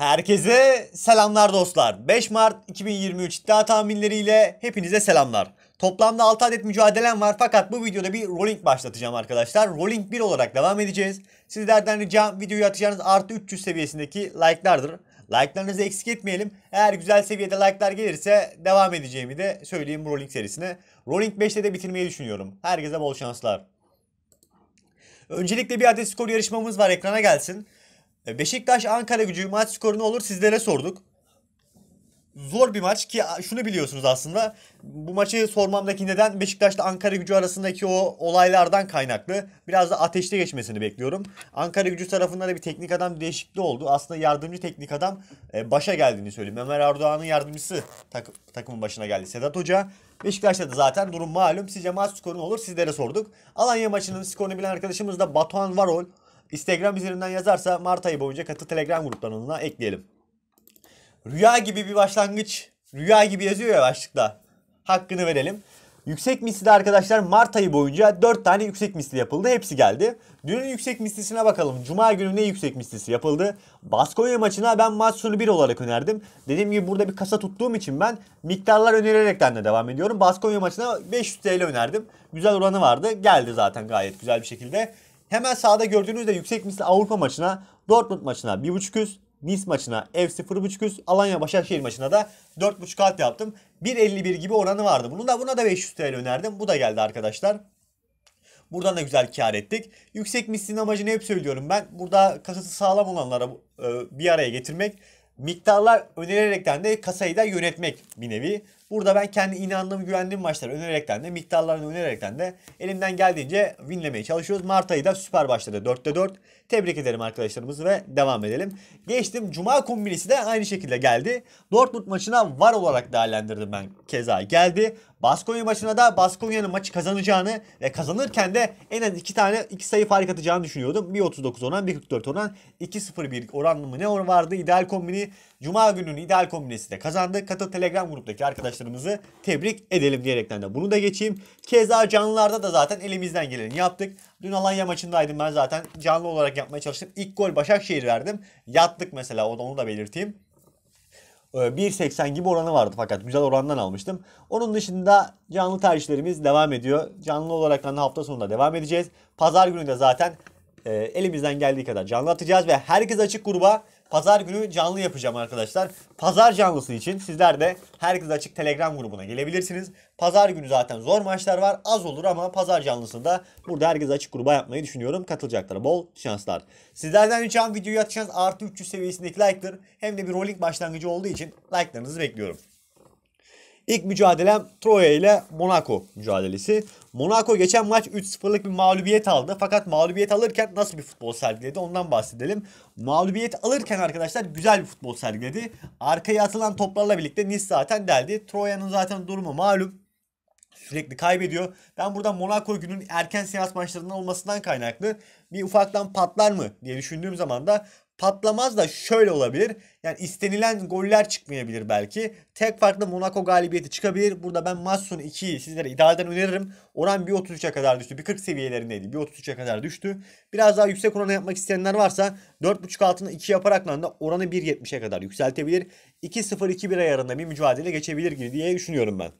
Herkese selamlar dostlar. 5 Mart 2023 iddia tahminleriyle hepinize selamlar. Toplamda 6 adet mücadelem var fakat bu videoda bir rolling başlatacağım arkadaşlar. Rolling 1 olarak devam edeceğiz. Sizlerden ricam videoyu atacağınız artı 300 seviyesindeki like'lardır. Like'larınızı eksik etmeyelim. Eğer güzel seviyede like'lar gelirse devam edeceğimi de söyleyeyim rolling serisine. Rolling 5'te de bitirmeyi düşünüyorum. Herkese bol şanslar. Öncelikle bir adet skor yarışmamız var ekrana gelsin. E, Beşiktaş Ankara gücü maç skoru ne olur sizlere sorduk. Zor bir maç ki şunu biliyorsunuz aslında. Bu maçı sormamdaki neden beşiktaşta Ankara gücü arasındaki o olaylardan kaynaklı. Biraz da ateşte geçmesini bekliyorum. Ankara gücü tarafında da bir teknik adam değişikliği oldu. Aslında yardımcı teknik adam e, başa geldiğini söyleyeyim. Ömer Erdoğan'ın yardımcısı takım, takımın başına geldi Sedat Hoca. Beşiktaş'ta da zaten durum malum. Sizce maç skoru ne olur sizlere sorduk. Alanya maçının skorunu bilen arkadaşımız da Batuhan Varol. Instagram üzerinden yazarsa Mart ayı boyunca katı Telegram gruplarına ekleyelim. Rüya gibi bir başlangıç. Rüya gibi yazıyor ya başlıkta. Hakkını verelim. Yüksek misli arkadaşlar Mart ayı boyunca 4 tane yüksek misli yapıldı. Hepsi geldi. Dünün yüksek mislisine bakalım. Cuma günü ne yüksek mislisi yapıldı? Baskonya maçına ben maç sonu 1 olarak önerdim. Dediğim gibi burada bir kasa tuttuğum için ben miktarlar önererekten de devam ediyorum. Baskonya maçına 500 TL önerdim. Güzel oranı vardı. Geldi zaten gayet güzel bir şekilde. Hemen sağda gördüğünüzde yüksek misli Avrupa maçına, Dortmund maçına 1.5 üst, Nice maçına ev 0.5 üst, Alanya Başakşehir maçına da 4.5 alt yaptım. 1.51 gibi oranı vardı. Bunu da buna da 500 TL önerdim. Bu da geldi arkadaşlar. Buradan da güzel kar ettik. Yüksek mislin amacını hep söylüyorum ben. Burada kasası sağlam olanlara e, bir araya getirmek. Miktarlar önererekten de kasayı da yönetmek bir nevi. Burada ben kendi inandığım, güvendiğim maçları önererekten de miktarlarını önererekten de elimden geldiğince winlemeye çalışıyoruz. Mart ayı da süper başladı. 4'te 4. Tebrik ederim arkadaşlarımızı ve devam edelim. Geçtim. Cuma kombinisi de aynı şekilde geldi. Dortmund maçına var olarak değerlendirdim ben keza geldi. Baskonya başına da Baskonya'nın maçı kazanacağını ve kazanırken de en az iki tane iki sayı fark atacağını düşünüyordum. 1.39 oran 1.44 oran 2.01 oranlı mı ne oran vardı İdeal kombini. Cuma gününün ideal kombinesi de kazandı. Katıl Telegram gruptaki arkadaşlarımızı tebrik edelim diyerekten de bunu da geçeyim. Keza canlılarda da zaten elimizden geleni yaptık. Dün Alanya maçındaydım ben zaten canlı olarak yapmaya çalıştım. İlk gol Başakşehir verdim. Yattık mesela onu da belirteyim. 1.80 ee, gibi oranı vardı fakat güzel orandan almıştım. Onun dışında canlı tercihlerimiz devam ediyor. Canlı olarak da hafta sonunda devam edeceğiz. Pazar günü de zaten e, elimizden geldiği kadar canlı atacağız ve herkes açık gruba Pazar günü canlı yapacağım arkadaşlar. Pazar canlısı için sizler de herkes açık Telegram grubuna gelebilirsiniz. Pazar günü zaten zor maçlar var. Az olur ama pazar canlısında burada herkes açık gruba yapmayı düşünüyorum. Katılacaklara bol şanslar. Sizlerden ricam videoyu atacağınız artı 300 seviyesindeki like'tır. Hem de bir rolling başlangıcı olduğu için like'larınızı bekliyorum. İlk mücadelem Troya ile Monaco mücadelesi. Monaco geçen maç 3-0'lık bir mağlubiyet aldı. Fakat mağlubiyet alırken nasıl bir futbol sergiledi ondan bahsedelim. Mağlubiyet alırken arkadaşlar güzel bir futbol sergiledi. Arkaya atılan toplarla birlikte Nice zaten deldi. Troya'nın zaten durumu malum sürekli kaybediyor. Ben burada Monaco günün erken seans maçlarından olmasından kaynaklı bir ufaktan patlar mı diye düşündüğüm zaman da patlamaz da şöyle olabilir. Yani istenilen goller çıkmayabilir belki. Tek farklı Monaco galibiyeti çıkabilir. Burada ben Masson 2'yi sizlere idareden öneririm. Oran 1.33'e kadar düştü. 1.40 seviyelerindeydi. 1.33'e kadar düştü. Biraz daha yüksek orana yapmak isteyenler varsa 4.5 altına 2 yaparak da oranı 1.70'e kadar yükseltebilir. 2.0-2.1 ayarında bir mücadele geçebilir gibi diye düşünüyorum ben.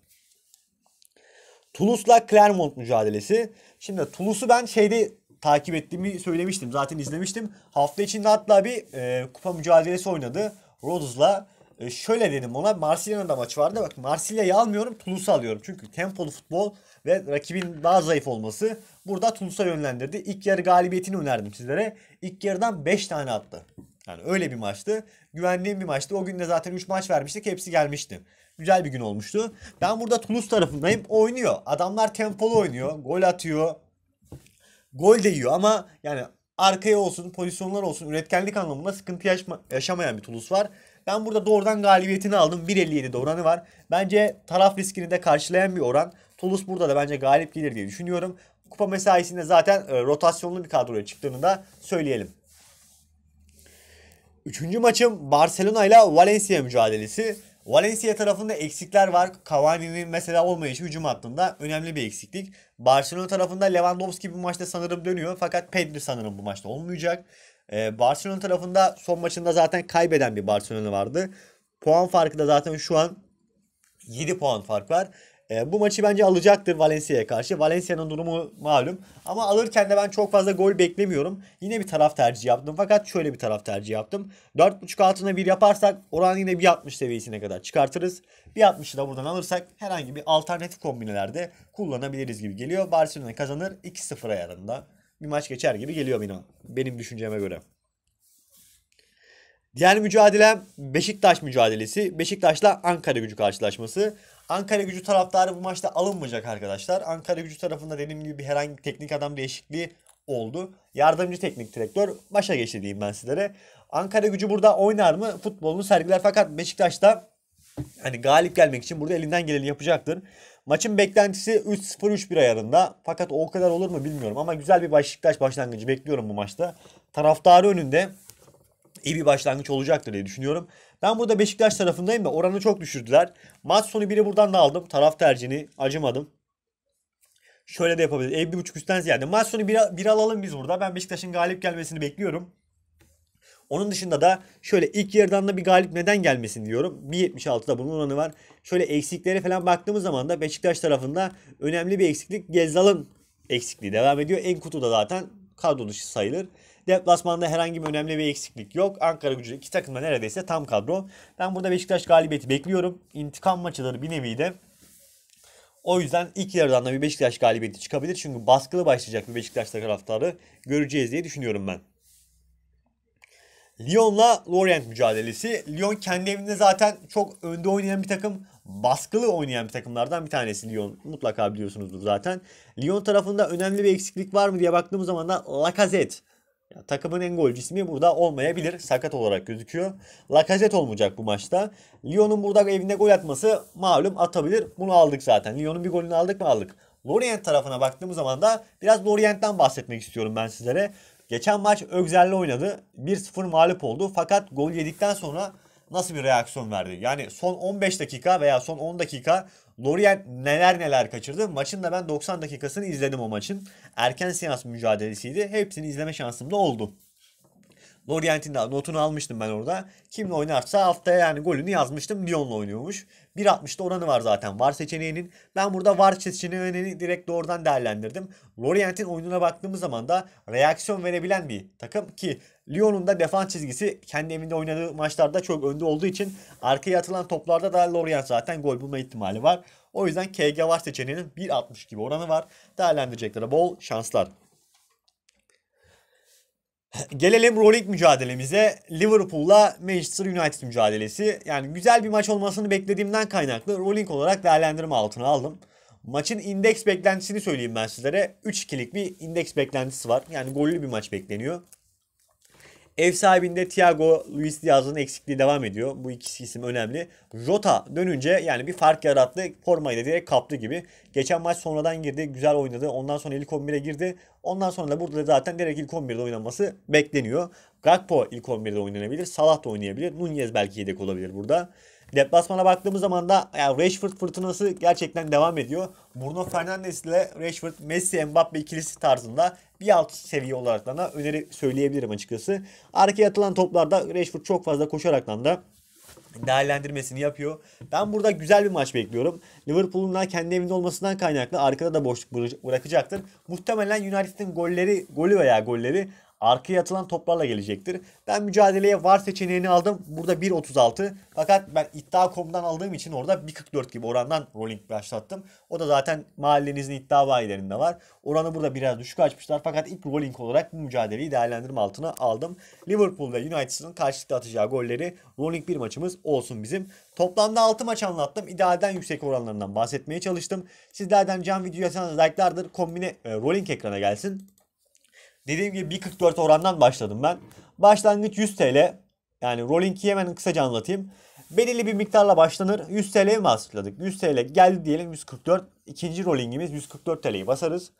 Toulouse'la Clermont mücadelesi. Şimdi Toulouse'u ben şeyde takip ettiğimi söylemiştim. Zaten izlemiştim. Hafta içinde hatta bir e, kupa mücadelesi oynadı. Rodos'la e, şöyle dedim ona Marsilya'nın da maçı vardı. Bak Marsilya'yı almıyorum Toulouse'u alıyorum. Çünkü tempolu futbol ve rakibin daha zayıf olması burada Toulouse'a yönlendirdi. İlk yarı galibiyetini önerdim sizlere. İlk yarıdan 5 tane attı. Yani öyle bir maçtı. Güvendiğim bir maçtı. O gün de zaten 3 maç vermiştik. Hepsi gelmişti. Güzel bir gün olmuştu. Ben burada Toulouse tarafındayım. Oynuyor. Adamlar tempolu oynuyor. Gol atıyor. Gol de yiyor ama yani arkaya olsun, pozisyonlar olsun, üretkenlik anlamında sıkıntı yaşma, yaşamayan bir Toulouse var. Ben burada doğrudan galibiyetini aldım. 1.57 de oranı var. Bence taraf riskini de karşılayan bir oran. Toulouse burada da bence galip gelir diye düşünüyorum. Kupa mesaisinde zaten e, rotasyonlu bir kadroya çıktığını da söyleyelim. Üçüncü maçım Barcelona ile Valencia mücadelesi. Valencia tarafında eksikler var. Cavani'nin mesela olmayışı hücum hattında önemli bir eksiklik. Barcelona tarafında Lewandowski bu maçta sanırım dönüyor. Fakat Pedri sanırım bu maçta olmayacak. Ee, Barcelona tarafında son maçında zaten kaybeden bir Barcelona vardı. Puan farkı da zaten şu an 7 puan fark var. E, bu maçı bence alacaktır Valencia'ya karşı. Valencia'nın durumu malum. Ama alırken de ben çok fazla gol beklemiyorum. Yine bir taraf tercihi yaptım. Fakat şöyle bir taraf tercihi yaptım. 4.5 altına bir yaparsak oran yine 1.60 seviyesine kadar çıkartırız. 1.60'ı da buradan alırsak herhangi bir alternatif kombinelerde kullanabiliriz gibi geliyor. Barcelona kazanır 2-0 ayarında. Bir maç geçer gibi geliyor benim, benim düşünceme göre. Diğer mücadelem Beşiktaş mücadelesi. Beşiktaş'la Ankara gücü karşılaşması. Ankara gücü taraftarı bu maçta alınmayacak arkadaşlar. Ankara gücü tarafında dediğim gibi bir herhangi teknik adam değişikliği oldu. Yardımcı teknik direktör başa geçti diyeyim ben sizlere. Ankara gücü burada oynar mı? Futbolunu sergiler fakat Beşiktaş'ta hani galip gelmek için burada elinden geleni yapacaktır. Maçın beklentisi 3-0-3-1 ayarında. Fakat o kadar olur mu bilmiyorum ama güzel bir Beşiktaş başlangıcı bekliyorum bu maçta. Taraftarı önünde iyi bir başlangıç olacaktır diye düşünüyorum. Ben burada Beşiktaş tarafındayım da oranı çok düşürdüler. Maç sonu biri buradan da aldım. Taraf tercihini acımadım. Şöyle de yapabiliriz. Ev bir buçuk üstten ziyade. Maç sonu bir, alalım biz burada. Ben Beşiktaş'ın galip gelmesini bekliyorum. Onun dışında da şöyle ilk yarıdan da bir galip neden gelmesin diyorum. 1.76'da bunun oranı var. Şöyle eksiklere falan baktığımız zaman da Beşiktaş tarafında önemli bir eksiklik Gezzal'ın eksikliği devam ediyor. En kutuda zaten kadro dışı sayılır. Deplasmanda herhangi bir önemli bir eksiklik yok. Ankara gücü iki takımda neredeyse tam kadro. Ben burada Beşiktaş galibiyeti bekliyorum. İntikam maçları bir nevi de. O yüzden ilk yarıdan da bir Beşiktaş galibiyeti çıkabilir. Çünkü baskılı başlayacak bir Beşiktaş taraftarı göreceğiz diye düşünüyorum ben. Lyon'la Lorient mücadelesi. Lyon kendi evinde zaten çok önde oynayan bir takım baskılı oynayan bir takımlardan bir tanesi Lyon. Mutlaka biliyorsunuzdur zaten. Lyon tarafında önemli bir eksiklik var mı diye baktığımız zaman da Lacazette. Yani takımın en golcü ismi burada olmayabilir. Sakat olarak gözüküyor. Lacazette olmayacak bu maçta. Lyon'un burada evinde gol atması malum atabilir. Bunu aldık zaten. Lyon'un bir golünü aldık mı aldık. Lorient tarafına baktığımız zaman da biraz Lorient'ten bahsetmek istiyorum ben sizlere. Geçen maç Ögzer'le oynadı. 1-0 mağlup oldu. Fakat gol yedikten sonra nasıl bir reaksiyon verdi? Yani son 15 dakika veya son 10 dakika Lorient neler neler kaçırdı. Maçın da ben 90 dakikasını izledim o maçın. Erken seans mücadelesiydi. Hepsini izleme şansım da oldu. Lorient'in de notunu almıştım ben orada. Kimle oynarsa haftaya yani golünü yazmıştım. Lyon'la oynuyormuş. 1.60'da oranı var zaten var seçeneğinin. Ben burada var seçeneğini direkt doğrudan değerlendirdim. Lorient'in oyununa baktığımız zaman da reaksiyon verebilen bir takım ki Lyon'un da defans çizgisi kendi evinde oynadığı maçlarda çok önde olduğu için arkaya atılan toplarda da Lorient zaten gol bulma ihtimali var. O yüzden KG var seçeneğinin 1.60 gibi oranı var. Değerlendireceklere bol şanslar. Gelelim Rolling mücadelemize. Liverpool'la Manchester United mücadelesi. Yani güzel bir maç olmasını beklediğimden kaynaklı Rolling olarak değerlendirme altına aldım. Maçın indeks beklentisini söyleyeyim ben sizlere. 3-2'lik bir indeks beklentisi var. Yani gollü bir maç bekleniyor. Ev sahibinde Thiago Luis Diaz'ın eksikliği devam ediyor. Bu ikisi isim önemli. Jota dönünce yani bir fark yarattı. Formayı da direkt kaptı gibi. Geçen maç sonradan girdi. Güzel oynadı. Ondan sonra ilk 11'e girdi. Ondan sonra da burada da zaten direkt ilk 11'de oynaması bekleniyor. Gakpo ilk 11'de oynanabilir. Salah da oynayabilir. Nunez belki yedek olabilir burada. Deplasmana baktığımız zaman da yani Rashford fırtınası gerçekten devam ediyor. Bruno Fernandes ile Rashford Messi Mbappe ikilisi tarzında bir alt seviye olarak da öneri söyleyebilirim açıkçası. Arkaya atılan toplarda Rashford çok fazla koşarak da değerlendirmesini yapıyor. Ben burada güzel bir maç bekliyorum. Liverpool'un da kendi evinde olmasından kaynaklı arkada da boşluk bırakacaktır. Muhtemelen United'in golleri, golü veya golleri arkaya atılan toplarla gelecektir. Ben mücadeleye var seçeneğini aldım. Burada 1.36 fakat ben iddia.com'dan aldığım için orada 1.44 gibi orandan rolling başlattım. O da zaten mahallenizin iddia bayilerinde var. Oranı burada biraz düşük açmışlar fakat ilk rolling olarak bu mücadeleyi değerlendirme altına aldım. Liverpool ve United'ın karşılıklı atacağı golleri rolling bir maçımız olsun bizim. Toplamda 6 maç anlattım. İdealden yüksek oranlarından bahsetmeye çalıştım. Sizlerden can videoyu yazanız like'lardır. Kombine e, rolling ekrana gelsin. Dediğim gibi 1.44 orandan başladım ben. Başlangıç 100 TL. Yani rolling'i hemen kısaca anlatayım. Belirli bir miktarla başlanır. 100 TL'yi mi 100 TL geldi diyelim 144. İkinci rolling'imiz 144 TL'yi basarız.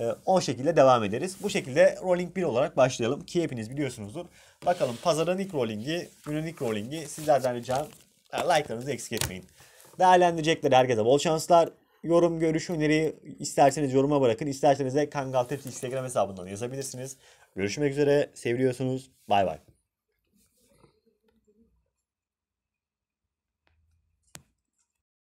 Ee, o şekilde devam ederiz. Bu şekilde rolling 1 olarak başlayalım ki hepiniz biliyorsunuzdur. Bakalım pazarın ilk rollingi, günün ilk rollingi sizlerden ricam like'larınızı eksik etmeyin. Değerlendirecekleri herkese bol şanslar. Yorum, görüş, öneri isterseniz yoruma bırakın. İsterseniz de Kangal Tips Instagram hesabından yazabilirsiniz. Görüşmek üzere. Seviyorsunuz. Bay bay.